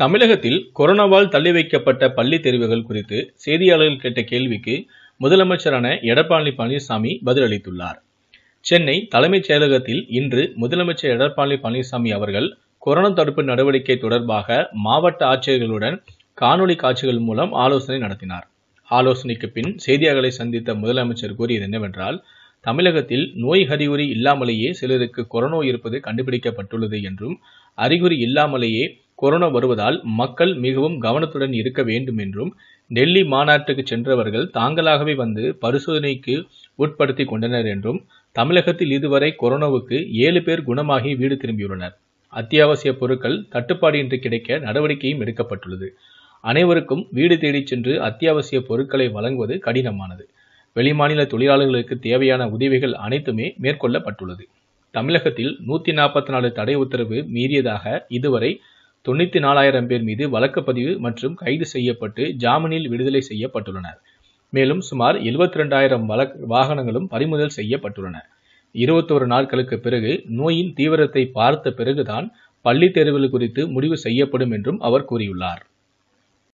தமிழகத்தில் கொரோனாவால் தள்ளி வைக்கப்பட்ட பள்ளி தெரிவுகள் குறித்து செய்தியாளர்கள் கேட்ட கேள்விக்கு முதலமைச்சரான எடப்பாடி பழனிசாமி பதிலளித்துள்ளார் சென்னை தலைமைச் செயலகத்தில் இன்று முதலமைச்சர் எடப்பாடி பழனிசாமி அவர்கள் கொரோனா தடுப்பு நடவடிக்கை தொடர்பாக மாவட்ட ஆட்சியர்களுடன் காணொலி காட்சிகள் மூலம் ஆலோசனை நடத்தினார் ஆலோசனைக்கு பின் செய்தியாளர்களை சந்தித்த முதலமைச்சர் கூறியது என்னவென்றால் தமிழகத்தில் நோய் அறிகுறி இல்லாமலேயே சிலருக்கு கொரோனா இருப்பது கண்டுபிடிக்கப்பட்டுள்ளது என்றும் அறிகுறி இல்லாமலேயே கொரோனா வருவதால் மக்கள் மிகவும் கவனத்துடன் இருக்க வேண்டும் என்றும் டெல்லி மாநாட்டுக்கு சென்றவர்கள் தாங்களாகவே வந்து பரிசோதனைக்கு உட்படுத்தி கொண்டனர் என்றும் தமிழகத்தில் இதுவரை கொரோனாவுக்கு ஏழு பேர் குணமாகி வீடு திரும்பியுள்ளனர் அத்தியாவசிய பொருட்கள் இன்றி கிடைக்க நடவடிக்கையும் எடுக்கப்பட்டுள்ளது அனைவருக்கும் வீடு தேடிச் சென்று அத்தியாவசிய பொருட்களை வழங்குவது கடினமானது வெளிமாநில தொழிலாளர்களுக்கு தேவையான உதவிகள் அனைத்துமே மேற்கொள்ளப்பட்டுள்ளது தமிழகத்தில் நூற்றி நாற்பத்தி நாலு தடை உத்தரவு மீறியதாக இதுவரை தொண்ணூற்றி நாலாயிரம் பேர் மீது வழக்கப்பதிவு மற்றும் கைது செய்யப்பட்டு ஜாமீனில் விடுதலை செய்யப்பட்டுள்ளனர் மேலும் சுமார் எழுபத்தி ரெண்டாயிரம் வாகனங்களும் பறிமுதல் செய்யப்பட்டுள்ளன இருபத்தொரு நாட்களுக்கு பிறகு நோயின் தீவிரத்தை பார்த்த பிறகுதான் பள்ளி தேர்வுகள் குறித்து முடிவு செய்யப்படும் என்றும் அவர் கூறியுள்ளார்